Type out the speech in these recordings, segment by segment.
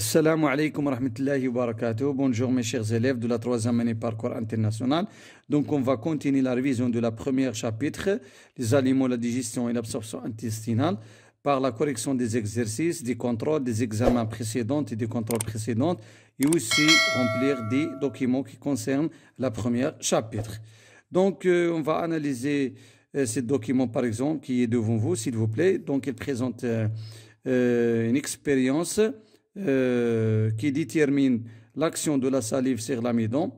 Assalamu alaikum wa rahmatullahi wa Bonjour mes chers élèves de la troisième année parcours international. Donc on va continuer la révision de la première chapitre, les aliments, la digestion et l'absorption intestinale, par la correction des exercices, des contrôles, des examens précédents et des contrôles précédents, et aussi remplir des documents qui concernent la première chapitre. Donc euh, on va analyser euh, ces ce document par exemple qui est devant vous, s'il vous plaît. Donc il présente euh, une expérience. Euh, qui détermine l'action de la salive sur l'amidon,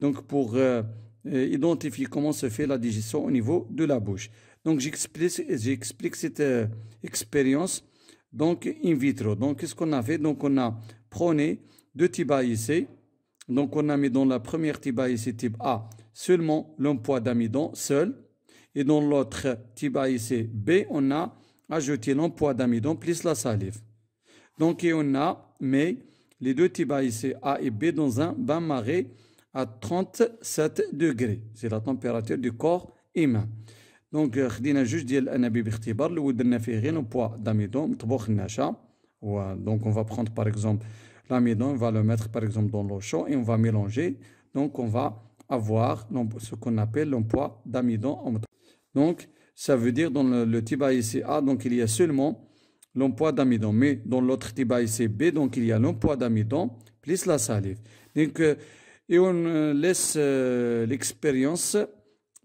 donc pour euh, euh, identifier comment se fait la digestion au niveau de la bouche. Donc j'explique cette expérience donc in vitro. Donc qu'est-ce qu'on a fait Donc on a prôné deux types Donc on a mis dans la première type type A seulement l'emploi d'amidon seul et dans l'autre type B on a ajouté l'emploi d'amidon plus la salive. Donc et on a mais les deux Tibaïs A et B dans un bain maré à 37 degrés. C'est la température du corps humain. Donc, on juste ديال par exemple, l'amidon, on va le mettre par exemple dans l'eau chaude et on va mélanger. Donc on va avoir ce qu'on appelle l'emploi d'amidon Donc ça veut dire dans le, le A, donc il y a seulement l'emploi d'amidon. Mais dans l'autre type c'est B, donc il y a l'emploi d'amidon plus la salive. Donc, euh, et on euh, laisse euh, l'expérience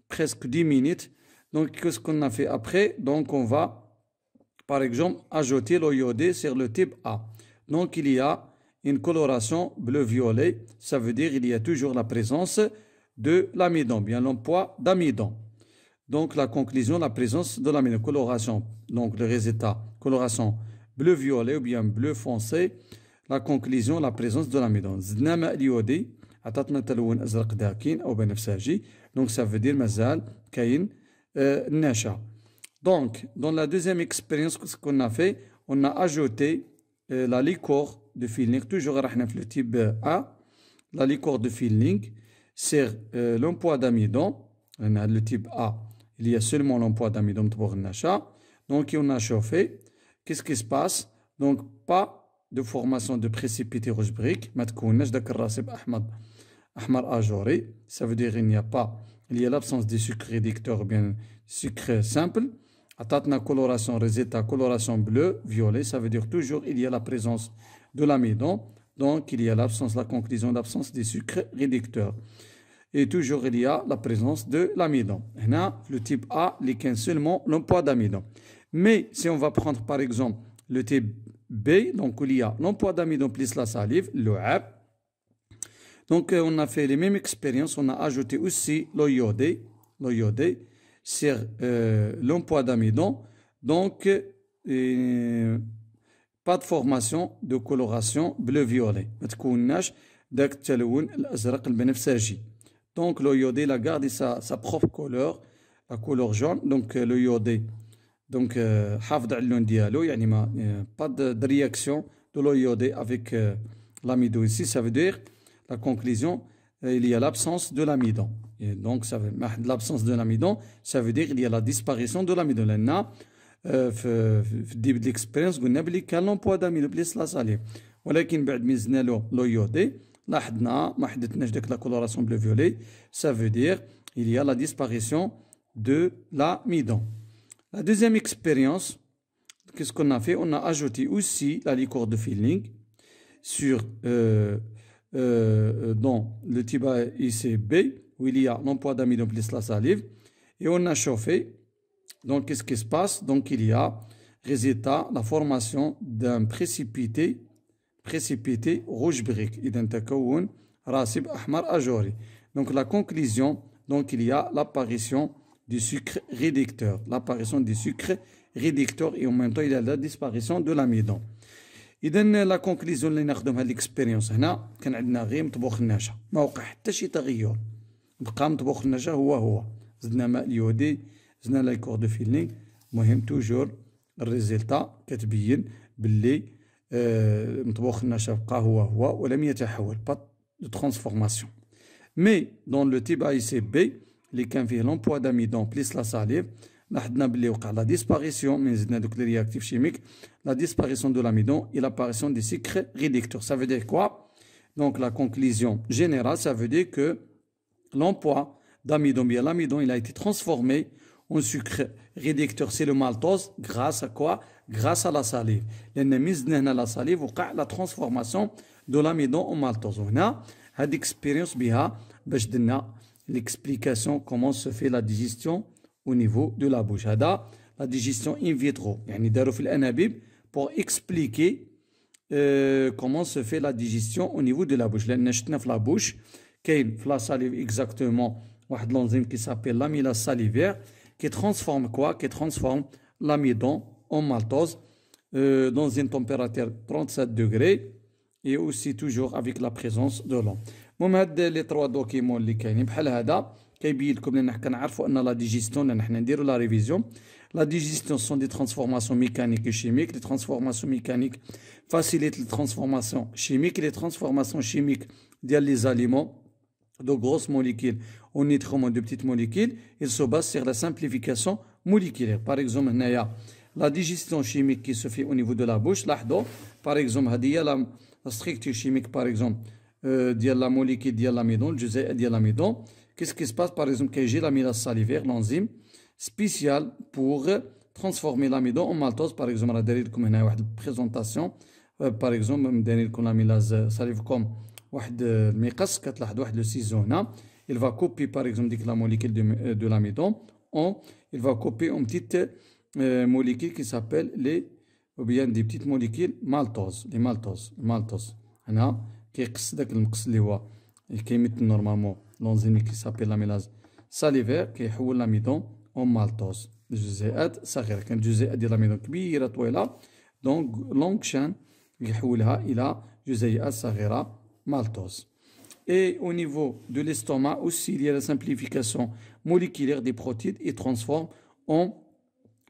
presque 10 minutes. Donc, qu'est-ce qu'on a fait après Donc, on va, par exemple, ajouter le sur le type A. Donc, il y a une coloration bleu-violet. Ça veut dire qu'il y a toujours la présence de l'amidon, bien l'emploi d'amidon. Donc, la conclusion, la présence de l'amidon, coloration. Donc, le résultat coloration bleu violet ou bien bleu foncé la conclusion la présence de l'amidon زدنا ماء اليودي عطاتنا تلون donc ça veut dire euh, nasha. donc dans la deuxième expérience ce qu'on a fait on a ajouté euh, la liqueur de feeling toujours rahna le type A la liqueur de feeling c'est euh, l'emploi d'amidon le type A il y a seulement l'emploi d'amidon pour le donc on a chauffé qu'est-ce qui se passe Donc, pas de formation de précipité rouge briques. Ahmad. ça veut dire il n'y a pas, il y a l'absence des sucres réducteurs, bien sucré simple. Atatna coloration, résultat coloration bleue, violet, ça veut dire toujours il y a la présence de l'amidon, donc il y a l'absence, la conclusion, l'absence des sucres réducteurs. Et toujours il y a la présence de l'amidon. le type A, il y seulement l'emploi d'amidon. Mais si on va prendre par exemple le type B, donc il y a l'emploi d'amidon plus la salive, le Donc euh, on a fait les mêmes expériences, on a ajouté aussi l'iode l'iode sur euh, l'emploi d'amidon. Donc euh, pas de formation de coloration bleu-violet. Donc l'iode il la gardé sa, sa propre couleur, la couleur jaune. Donc le donc, il n'y a pas de, réaction de l'OIOD avec euh, l'amidon ici. Ça veut dire, la conclusion, euh, il y a l'absence de l'amidon. donc, l'absence de l'amidon, ça veut dire qu'il y a la disparition de l'amidon. Là, l'expérience, on a dit qu'un emploi d'amidon, plus la salée. ولكن بعد ما زدنا له لو يو دي لاحظنا ما حدثناش ديك لا كولوراسيون بلو فيولي il y a la disparition de l'amidon euh, la deuxième expérience, qu'est-ce qu'on a fait On a ajouté aussi la liqueur de filling sur, euh, euh, euh, dans le tiba ICB, où il y a l'emploi d'amidon plus la salive, et on a chauffé. Donc, qu'est-ce qui se passe Donc, il y a, résultat, la formation d'un précipité, précipité rouge brique, donc la conclusion, donc il y a l'apparition du sucre réducteur, l'apparition du sucre réducteur et en même temps il y a la disparition de l'amidon. il a la اللي ناخذهم هاد ليكسبيريونس هنا كان عندنا غير مطبوخ النشا ما وقع حتى شي تغير بقى مطبوخ هو هو زدنا ماء زدنا دو توجور كتبين مطبوخ بقى هو هو ولم يتحول l'emploi d'amidon plus la salive, la disparition la disparition de l'amidon et l'apparition des sucres réducteurs. Ça veut dire quoi Donc la conclusion générale, ça veut dire que l'emploi d'amidon bien l'amidon il a été transformé en sucre réducteur, c'est le maltose. Grâce à quoi Grâce à la salive. Les la salive la transformation de l'amidon en maltose. a had expérience biha l'explication comment se fait la digestion au niveau de la bouche. la digestion in vitro. pour expliquer euh, comment se fait la digestion au niveau de la bouche. la bouche, la salive exactement, une qui s'appelle l'amylase salivaire, qui transforme quoi Qui transforme l'amidon en maltose euh, dans une température 37 degrés et aussi, toujours avec la présence de l'eau. Je les trois documents qui sont lesquels nous que la digestion, nous la révision. La digestion sont des transformations mécaniques et chimiques. Les transformations mécaniques facilitent les transformations chimiques. Les transformations chimiques, les aliments de grosses molécules ou nitrons de petites molécules, ils se basent sur la simplification moléculaire. Par exemple, y a la digestion chimique qui se fait au niveau de la bouche. Par exemple, nous avons la structure chimique, par exemple, euh, de la molécule de l'amidon, le de l'amidon, qu'est-ce qui se passe, par exemple, quand j'ai l'amylase salivaire, l'enzyme spéciale pour transformer l'amidon en maltose, par exemple, la dernière comme une présentation, euh, par exemple, dernière comme l'amylase salivaire comme واحد المقص كتلاحظ واحد لو سيزو هنا il va copier par exemple la molécule de, euh, de l'amidon on il va copier une petite euh, molécule qui s'appelle les ou bien des petites molécules maltose, des maltose, maltose. Là, qui est le que le mqs qui émet normalement l'enzyme qui s'appelle l'amylase salivaire qui est l'amidon en maltose. Des juzéat, ça gère. Quand le juzéat de l'amidon est là, donc longue qui est là, il a le ça maltose. Et au niveau de l'estomac aussi, il y a la simplification moléculaire des protides et transforme en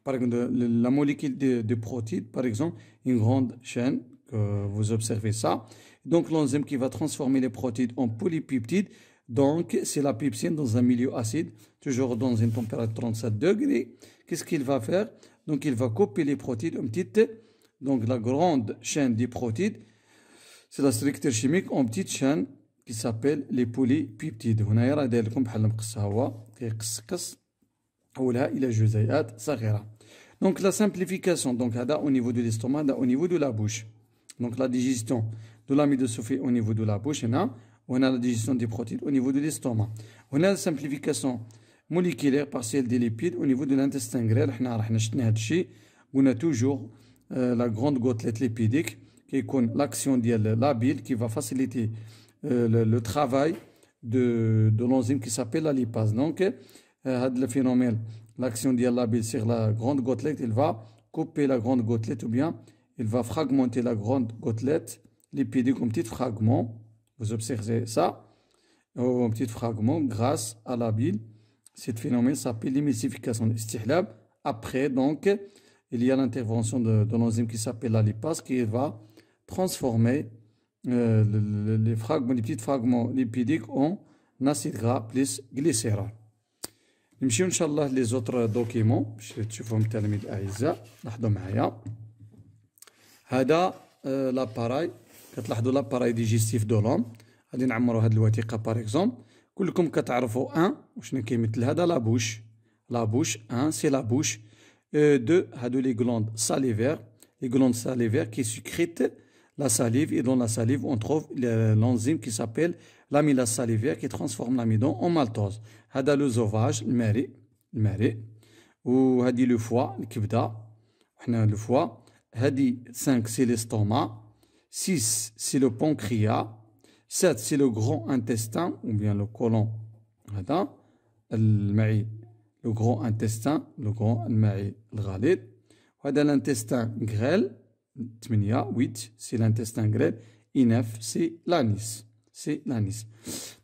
par exemple, la molécule de, de par exemple, une grande chaîne, vous observez ça. Donc, l'enzyme qui va transformer les protides en polypeptides. Donc, c'est la pepsine dans un milieu acide, toujours dans une température de 37 degrés. Qu'est-ce qu'il va faire Donc, il va couper les protides en petites, donc la grande chaîne des protides. C'est la structure chimique en petite chaîne qui s'appelle les polypeptides. On a donc la simplification, donc au niveau de l'estomac, au niveau de la bouche. Donc la digestion de l'ami de au niveau de la bouche, on a, on a la digestion des protéines au niveau de l'estomac. On a la simplification moléculaire partielle des lipides au niveau de l'intestin grêle. On a toujours euh, la grande gouttelette lipidique qui est l'action de la bile qui va faciliter euh, le, travail de, de l'enzyme qui s'appelle la lipase. Donc, euh, le phénomène l'action de la bile sur la grande gouttelette il va couper la grande gouttelette ou bien il va fragmenter la grande gouttelette lipidique en petits fragments vous observez ça en euh, petits fragments grâce à la bile ce phénomène s'appelle de l'estihlab après donc il y a l'intervention de, de l'enzyme qui s'appelle la lipase qui va transformer euh, les, fragments, petits fragments lipidiques en acide gras plus glycérol. نمشيو ان شاء الله لي زوتر دوكيمون باش تشوفوهم التلاميذ الاعزاء لاحظوا معايا هذا آه، لاباراي كتلاحظوا لاباراي ديجيستيف دولون غادي نعمروا هاد الوثيقه باريكزوم كلكم كتعرفوا ان وشنو كيمثل هذا لابوش لابوش ان سي لابوش أه، دو هادو لي غلوند ساليفير لي غلوند ساليفير كي سيكريت la salive. Et dans la salive, on trouve l'enzyme qui s'appelle l'amylase salivaire qui transforme l'amidon en maltose. هذا le sauvage, le mari, le Ou hadi le foie, le kibda. le foie. Hadi 5 c'est l'estomac. 6 c'est le pancréas. 7 c'est le grand intestin ou bien le côlon. le le grand intestin, le grand le الغليظ. C'est l'intestin grêle. 8, c'est l'intestin grêle. Et 9, c'est l'anis. C'est l'anis.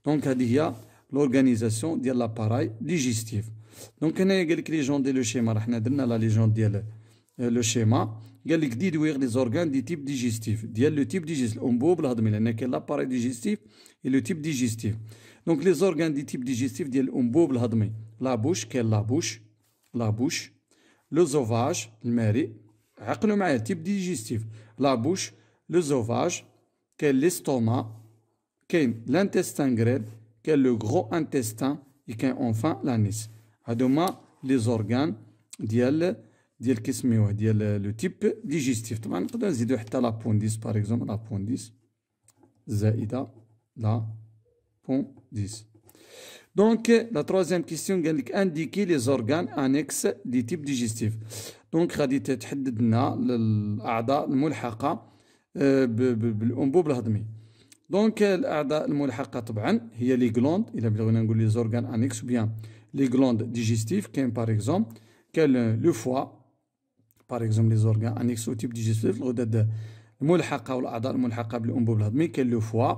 Donc, il y a l'organisation de l'appareil digestif. Donc, on a les gens euh, le schéma. y a la légende de le schéma. Il y a les organes du type digestif. Il le type digestif. On type digestif. Il y a l'appareil digestif et le type digestif. Donc, les organes du type digestif, on peut l'admettre. La bouche, quelle la bouche La bouche. Le zovage, le mérite. Règlements type digestif, la bouche, le sauvage, l'estomac, l'intestin grêle, le gros intestin et enfin l'anus. Adama les organes d'iel d'iel qu'est-ce le type digestif. Maintenant si tu veux te la par exemple la pondis zaida la pondis. دونك لا تروزيام كيستيون قال لك انديكي لي زورغان انكس دي تيب ديجستيف دونك غادي تحدد لنا الاعضاء الملحقه بالانبوب الهضمي دونك الاعضاء الملحقه طبعا هي لي غلوند الا بغينا نقول لي زورغان انكس بيان لي غلوند ديجيستيف كاين بار اكزوم كاين لو فوا بار اكزوم لي زورغان انكس او تيب ديجيستيف الغدد الملحقه والاعضاء الملحقه بالانبوب الهضمي كاين لو فوا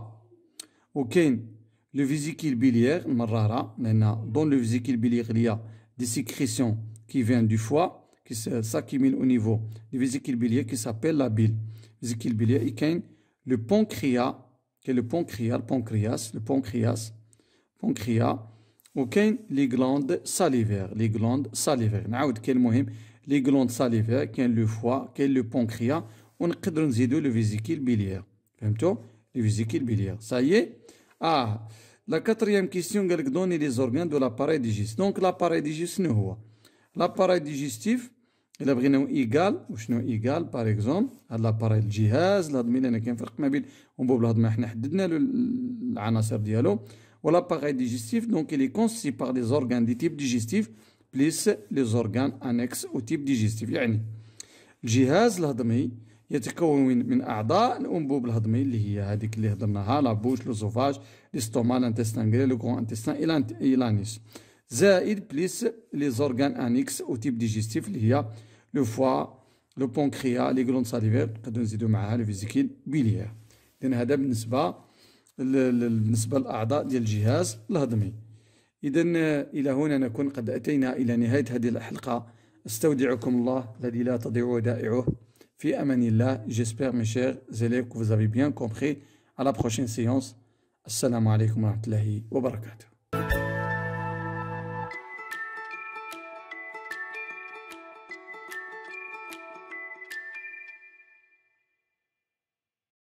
وكاين le vésicule biliaire, maintenant, dans le vésicule biliaire, il y a des sécrétions qui viennent du foie, qui s'accumulent au niveau du vésicule biliaire, qui s'appelle la bile. Vésicule biliaire, il y a le pancréas, qui le pancréas, le pancréas, le pancréas, ou les glandes salivaires, les glandes salivaires. Nous avons le les glandes salivaires, le foie, le pancréas, on peut le vésicule biliaire. Le vésicule biliaire. Ça y est ah, la quatrième question, elle donne les organes de l'appareil digestif. Donc l'appareil digestif, l'appareil digestif, il a égal, ou égal, par exemple, à l'appareil jihaz, la فرق ما بين انبوب on حددنا العناصر ديالو l'appareil digestif donc il est constitué par des organes du type digestif plus les organes annexes au type digestif يعني يتكون من أعضاء الأنبوب الهضمي اللي هي هذيك اللي هضمناها لابوش لوزوفاج ستومال لانتستان غري لو كون انتستان إلى الانيس زائد بليس لي زورغان انيكس او تيب ديجيستيف اللي هي لو فوا لو بونكريا لي غلون ساليفير نقدروا نزيدوا معاها لو فيزيكيل بيليير اذا هذا بالنسبة بالنسبة للأعضاء ديال الجهاز الهضمي إذا إلى هنا نكون قد أتينا إلى نهاية هذه الحلقة أستودعكم الله الذي لا تضيع ودائعه Fi j'espère mes chers élèves que vous avez bien compris. À la prochaine séance. Assalamu alaikum wa rahmatullahi wa barakatuh.